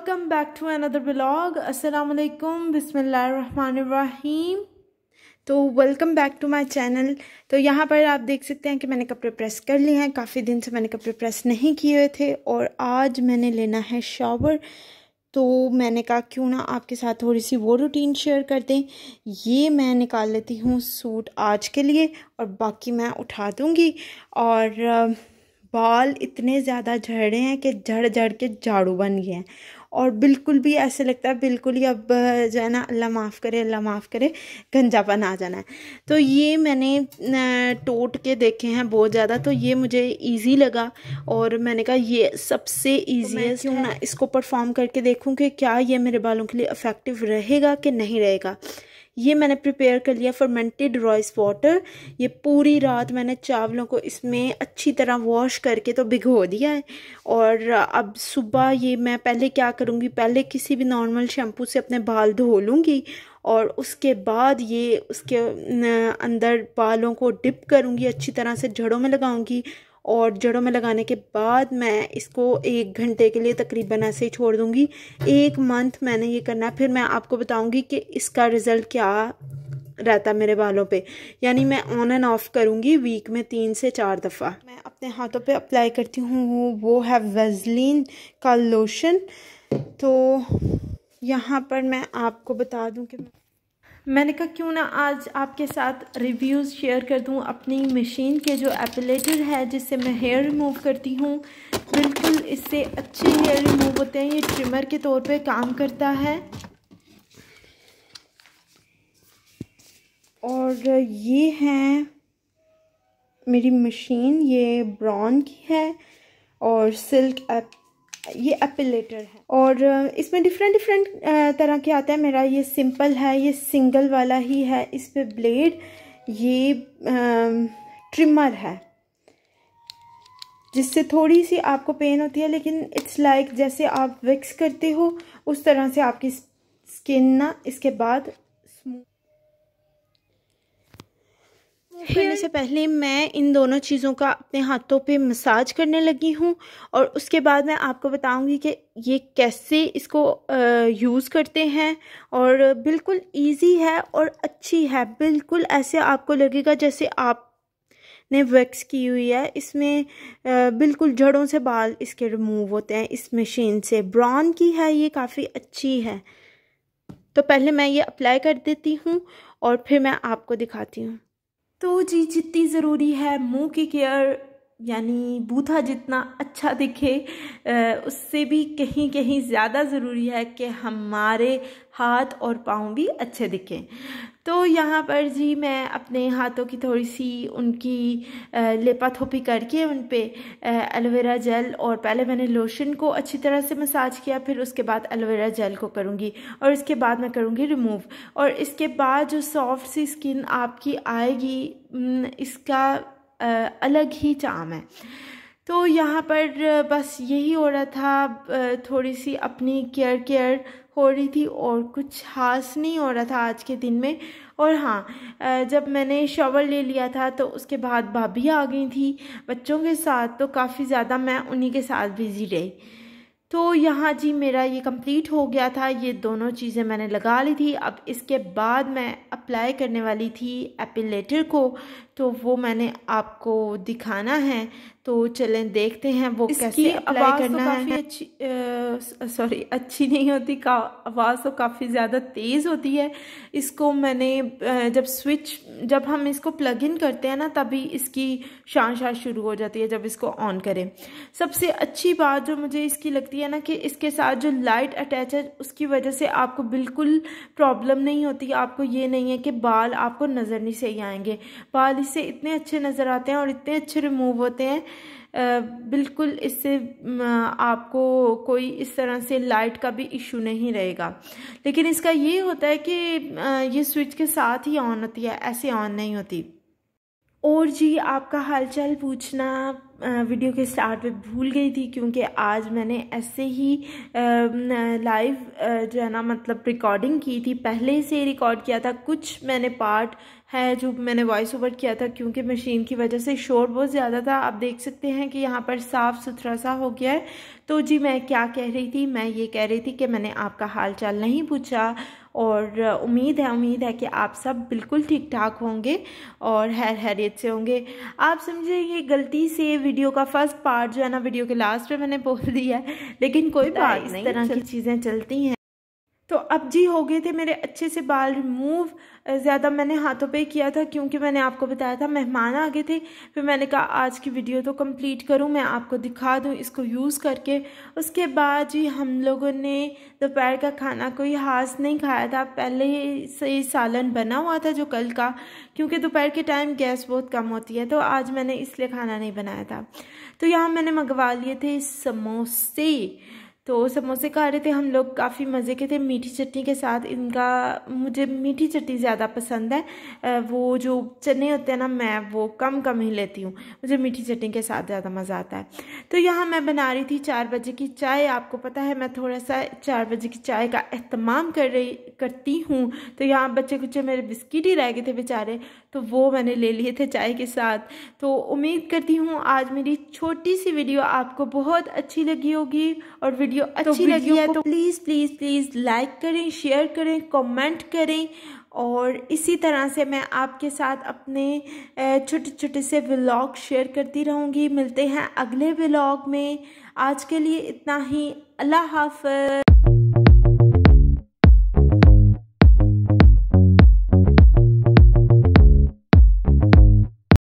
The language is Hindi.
welcome back to another blog असलकुम बसमीम तो welcome back to my channel तो यहाँ पर आप देख सकते हैं कि मैंने कपड़े प्रेस कर लिए हैं काफ़ी दिन से मैंने कपड़े प्रेस नहीं किए हुए थे और आज मैंने लेना है शॉवर तो मैंने कहा क्यों ना आपके साथ थोड़ी सी वो रूटीन शेयर कर दें ये मैं निकाल लेती हूँ सूट आज के लिए और बाकी मैं उठा दूँगी और बाल इतने ज़्यादा झड़े हैं कि झड़ झड़ के झाड़ू बन गए हैं और बिल्कुल भी ऐसे लगता है बिल्कुल ही अब जो है ना अल्लाह माफ़ करे अल्लाह माफ़ करे गंजापन आ जाना है तो ये मैंने टोट के देखे हैं बहुत ज़्यादा तो ये मुझे ईजी लगा और मैंने कहा ये सबसे ईजीएस्ट तो क्यों ना इसको परफॉर्म करके देखूँ कि क्या ये मेरे बालों के लिए अफेक्टिव रहेगा कि नहीं रहेगा ये मैंने प्रिपेयर कर लिया फर्मेंटेड रॉइस वाटर ये पूरी रात मैंने चावलों को इसमें अच्छी तरह वॉश करके तो भिगो दिया है और अब सुबह ये मैं पहले क्या करूँगी पहले किसी भी नॉर्मल शैम्पू से अपने बाल धो लूँगी और उसके बाद ये उसके अंदर बालों को डिप करूँगी अच्छी तरह से जड़ों में लगाऊँगी और जड़ों में लगाने के बाद मैं इसको एक घंटे के लिए तकरीबन ऐसे ही छोड़ दूँगी एक मंथ मैंने ये करना है फिर मैं आपको बताऊँगी कि इसका रिज़ल्ट क्या रहता मेरे बालों पे यानी मैं ऑन एंड ऑफ करूँगी वीक में तीन से चार दफ़ा मैं अपने हाथों पे अप्लाई करती हूँ वो है वेजलिन का लोशन तो यहाँ पर मैं आपको बता दूँ कि मैंने कहा क्यों ना आज आपके साथ रिव्यूज़ शेयर कर दूं अपनी मशीन के जो एपिलेटर है जिससे मैं हेयर रिमूव करती हूँ बिल्कुल इससे अच्छे हेयर रिमूव होते हैं ये ट्रिमर के तौर पे काम करता है और ये है मेरी मशीन ये ब्राउन की है और सिल्क एप ये एपिलेटर है और इसमें डिफरेंट डिफरेंट तरह के आते हैं मेरा ये सिंपल है ये सिंगल वाला ही है इस पर ब्लेड ये ट्रिमर है जिससे थोड़ी सी आपको पेन होती है लेकिन इट्स लाइक जैसे आप विक्स करते हो उस तरह से आपकी स्किन ना इसके बाद करने से पहले मैं इन दोनों चीज़ों का अपने हाथों पे मसाज करने लगी हूँ और उसके बाद मैं आपको बताऊँगी कि ये कैसे इसको यूज़ करते हैं और बिल्कुल इजी है और अच्छी है बिल्कुल ऐसे आपको लगेगा जैसे आप ने वैक्स की हुई है इसमें बिल्कुल जड़ों से बाल इसके रिमूव होते हैं इस मशीन से ब्राउन की है ये काफ़ी अच्छी है तो पहले मैं ये अप्लाई कर देती हूँ और फिर मैं आपको दिखाती हूँ तो जी जितनी ज़रूरी है मुंह की केयर यानी बूथा जितना अच्छा दिखे उससे भी कहीं कहीं ज़्यादा ज़रूरी है कि हमारे हाथ और पाँव भी अच्छे दिखें तो यहाँ पर जी मैं अपने हाथों की थोड़ी सी उनकी लेपा थोपी करके उन पर एलोवेरा जेल और पहले मैंने लोशन को अच्छी तरह से मसाज किया फिर उसके बाद एलोवेरा जेल को करूँगी और इसके बाद मैं करूँगी रिमूव और इसके बाद जो सॉफ्ट सी स्किन आपकी आएगी इसका अलग ही चाम है तो यहाँ पर बस यही हो रहा था थोड़ी सी अपनी केयर केयर हो रही थी और कुछ खास नहीं हो रहा था आज के दिन में और हाँ जब मैंने शॉवर ले लिया था तो उसके बाद भाभी आ गई थी बच्चों के साथ तो काफ़ी ज़्यादा मैं उन्हीं के साथ बिज़ी रही तो यहाँ जी मेरा ये कंप्लीट हो गया था ये दोनों चीज़ें मैंने लगा ली थी अब इसके बाद मैं अप्लाई करने वाली थी एपिल लेटर को तो वो मैंने आपको दिखाना है तो चलें देखते हैं वो कैसे अप्लाई तो करना तो है अच्छी सॉरी अच्छी नहीं होती का आवाज़ तो काफ़ी ज़्यादा तेज़ होती है इसको मैंने जब स्विच जब हम इसको प्लग इन करते हैं ना तभी इसकी शान शान शुरू हो जाती है जब इसको ऑन करें सबसे अच्छी बात जो मुझे इसकी लगती है ना कि इसके साथ जो लाइट अटैच है उसकी वजह से आपको बिल्कुल प्रॉब्लम नहीं होती आपको ये नहीं है कि बाल आपको नज़र नहीं सही आएंगे बाल इस इससे इतने अच्छे नज़र आते हैं और इतने अच्छे रिमूव होते हैं बिल्कुल इससे आपको कोई इस तरह से लाइट का भी इशू नहीं रहेगा लेकिन इसका ये होता है कि ये स्विच के साथ ही ऑन होती है ऐसे ऑन नहीं होती और जी आपका हालचाल पूछना वीडियो के स्टार्ट में भूल गई थी क्योंकि आज मैंने ऐसे ही लाइव जो है ना मतलब रिकॉर्डिंग की थी पहले से रिकॉर्ड किया था कुछ मैंने पार्ट है जो मैंने वॉइस ओवर किया था क्योंकि मशीन की वजह से शोर बहुत ज़्यादा था आप देख सकते हैं कि यहाँ पर साफ़ सुथरा सा हो गया है तो जी मैं क्या कह रही थी मैं ये कह रही थी कि मैंने आपका हाल चाल नहीं पूछा और उम्मीद है उम्मीद है कि आप सब बिल्कुल ठीक ठाक होंगे और हैर हैरियत से होंगे आप समझे ये गलती से वीडियो का फर्स्ट पार्ट जो है ना वीडियो के लास्ट पे मैंने बोल दिया है लेकिन कोई बात नहीं इस तरह की चीज़ें चलती हैं तो अब जी हो गए थे मेरे अच्छे से बाल रिमूव ज़्यादा मैंने हाथों पे किया था क्योंकि मैंने आपको बताया था मेहमान आ गए थे फिर मैंने कहा आज की वीडियो तो कंप्लीट करूँ मैं आपको दिखा दूँ इसको यूज़ करके उसके बाद जी हम लोगों ने दोपहर का खाना कोई हाथ नहीं खाया था पहले से सालन बना हुआ था जो कल का क्योंकि दोपहर के टाइम गैस बहुत कम होती है तो आज मैंने इसलिए खाना नहीं बनाया था तो यहाँ मैंने मंगवा लिए थे समोसे तो समोसे खा रहे थे हम लोग काफ़ी मज़े के थे मीठी चटनी के साथ इनका मुझे मीठी चटनी ज़्यादा पसंद है वो जो चने होते हैं ना मैं वो कम कम ही लेती हूँ मुझे मीठी चटनी के साथ ज़्यादा मज़ा आता है तो यहाँ मैं बना रही थी चार बजे की चाय आपको पता है मैं थोड़ा सा चार बजे की चाय का अहतमाम कर रही करती हूँ तो यहाँ बच्चे कुछ मेरे बिस्किट ही रह गए थे बेचारे तो वो मैंने ले लिए थे चाय के साथ तो उम्मीद करती हूँ आज मेरी छोटी सी वीडियो आपको बहुत अच्छी लगी होगी और वीडियो तो अच्छी तो लगी है तो प्लीज़ प्लीज़ प्लीज़ लाइक करें शेयर करें कमेंट करें और इसी तरह से मैं आपके साथ अपने छोटे छोटे से व्लॉग शेयर करती रहूँगी मिलते हैं अगले व्लॉग में आज के लिए इतना ही अल्लाह हाफ